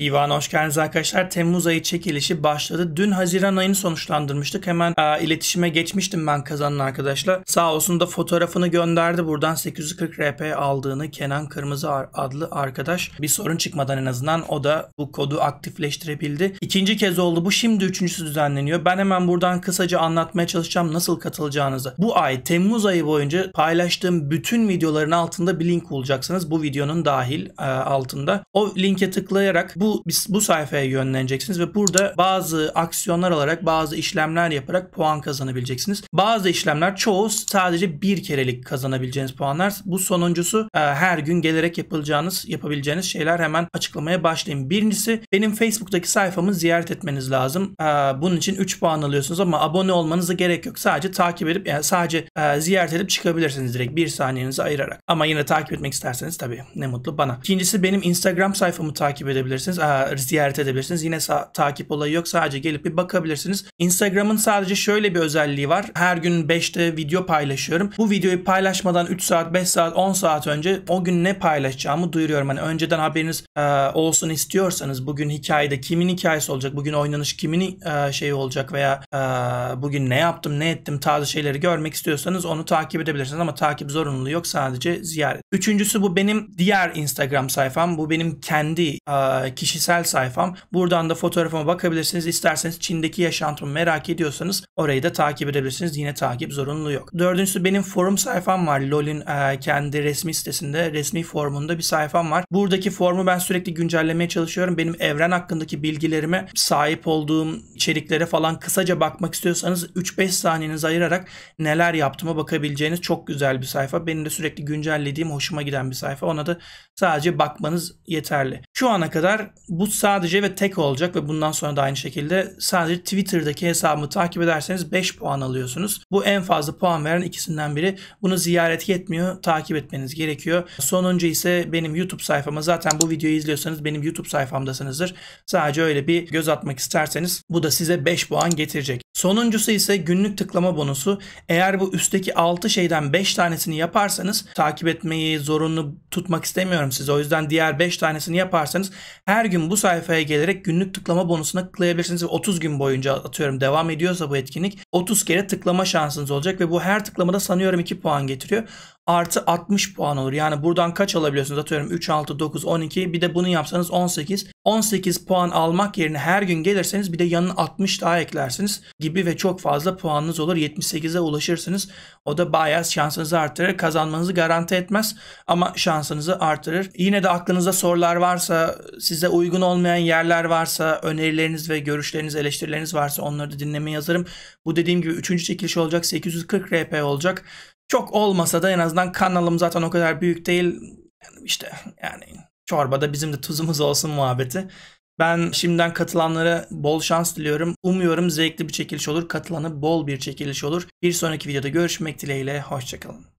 Divan hoş geldiniz arkadaşlar. Temmuz ayı çekilişi başladı. Dün Haziran ayını sonuçlandırmıştık. Hemen e, iletişime geçmiştim ben kazanan arkadaşlar. Sağ olsun da fotoğrafını gönderdi. Buradan 840 RP aldığını Kenan Kırmızı adlı arkadaş. Bir sorun çıkmadan en azından o da bu kodu aktifleştirebildi. İkinci kez oldu bu. Şimdi üçüncüsü düzenleniyor. Ben hemen buradan kısaca anlatmaya çalışacağım nasıl katılacağınızı. Bu ay Temmuz ayı boyunca paylaştığım bütün videoların altında bir link bulacaksınız. Bu videonun dahil e, altında. O linke tıklayarak bu bu bu sayfaya yönleneceksiniz ve burada bazı aksiyonlar alarak bazı işlemler yaparak puan kazanabileceksiniz. Bazı işlemler çoğu sadece bir kerelik kazanabileceğiniz puanlar. Bu sonuncusu e, her gün gelerek yapılacağınız yapabileceğiniz şeyler hemen açıklamaya başlayayım. Birincisi benim Facebook'taki sayfamı ziyaret etmeniz lazım. E, bunun için 3 puan alıyorsunuz ama abone olmanıza gerek yok. Sadece takip edip yani sadece e, ziyaret edip çıkabilirsiniz direkt bir saniyenizi ayırarak. Ama yine takip etmek isterseniz tabii ne mutlu bana. İkincisi benim Instagram sayfamı takip edebilirsiniz. E, ziyaret edebilirsiniz. Yine takip olayı yok. Sadece gelip bir bakabilirsiniz. Instagram'ın sadece şöyle bir özelliği var. Her gün 5'te video paylaşıyorum. Bu videoyu paylaşmadan 3 saat, 5 saat, 10 saat önce o gün ne paylaşacağımı duyuruyorum. Hani önceden haberiniz e, olsun istiyorsanız bugün hikayede kimin hikayesi olacak, bugün oynanış kimin e, şeyi olacak veya e, bugün ne yaptım, ne ettim tarzı şeyleri görmek istiyorsanız onu takip edebilirsiniz ama takip zorunlu yok sadece ziyaret. Üçüncüsü bu benim diğer Instagram sayfam. Bu benim kendi e, kişi kişisel sayfam. Buradan da fotoğrafıma bakabilirsiniz. İsterseniz Çin'deki yaşantımı merak ediyorsanız orayı da takip edebilirsiniz. Yine takip zorunlu yok. Dördüncüsü benim forum sayfam var. LoL'ün e, kendi resmi sitesinde resmi forumunda bir sayfam var. Buradaki formu ben sürekli güncellemeye çalışıyorum. Benim evren hakkındaki bilgilerime sahip olduğum içeriklere falan kısaca bakmak istiyorsanız 3-5 saniyenizi ayırarak neler yaptığımı bakabileceğiniz çok güzel bir sayfa. Benim de sürekli güncellediğim hoşuma giden bir sayfa. Ona da sadece bakmanız yeterli. Şu ana kadar bu sadece ve tek olacak ve bundan sonra da aynı şekilde sadece Twitter'daki hesabımı takip ederseniz 5 puan alıyorsunuz. Bu en fazla puan veren ikisinden biri. Bunu ziyaret yetmiyor. Takip etmeniz gerekiyor. Sonuncu ise benim YouTube sayfama. Zaten bu videoyu izliyorsanız benim YouTube sayfamdasınızdır. Sadece öyle bir göz atmak isterseniz bu da size 5 puan getirecek. Sonuncusu ise günlük tıklama bonusu. Eğer bu üstteki 6 şeyden 5 tanesini yaparsanız takip etmeyi zorunlu tutmak istemiyorum size. O yüzden diğer 5 tanesini yaparsanız her gün bu sayfaya gelerek günlük tıklama bonusuna tıklayabilirsiniz. 30 gün boyunca atıyorum devam ediyorsa bu etkinlik 30 kere tıklama şansınız olacak ve bu her tıklamada sanıyorum 2 puan getiriyor artı 60 puan olur. Yani buradan kaç alabiliyorsunuz? Atıyorum 3, 6, 9, 12 bir de bunu yapsanız 18. 18 puan almak yerine her gün gelirseniz bir de yanına 60 daha eklersiniz gibi ve çok fazla puanınız olur. 78'e ulaşırsınız. O da bayağı şansınızı artırır. Kazanmanızı garanti etmez ama şansınızı artırır. Yine de aklınızda sorular varsa, size uygun olmayan yerler varsa, önerileriniz ve görüşleriniz, eleştirileriniz varsa onları da dinlemeye yazarım. Bu dediğim gibi 3. çekiliş olacak. 840 RP olacak çok olmasa da en azından kanalım zaten o kadar büyük değil. Yani işte yani çorbada bizim de tuzumuz olsun muhabbeti. Ben şimdiden katılanlara bol şans diliyorum. Umuyorum zevkli bir çekiliş olur. Katılanı bol bir çekiliş olur. Bir sonraki videoda görüşmek dileğiyle. Hoşçakalın.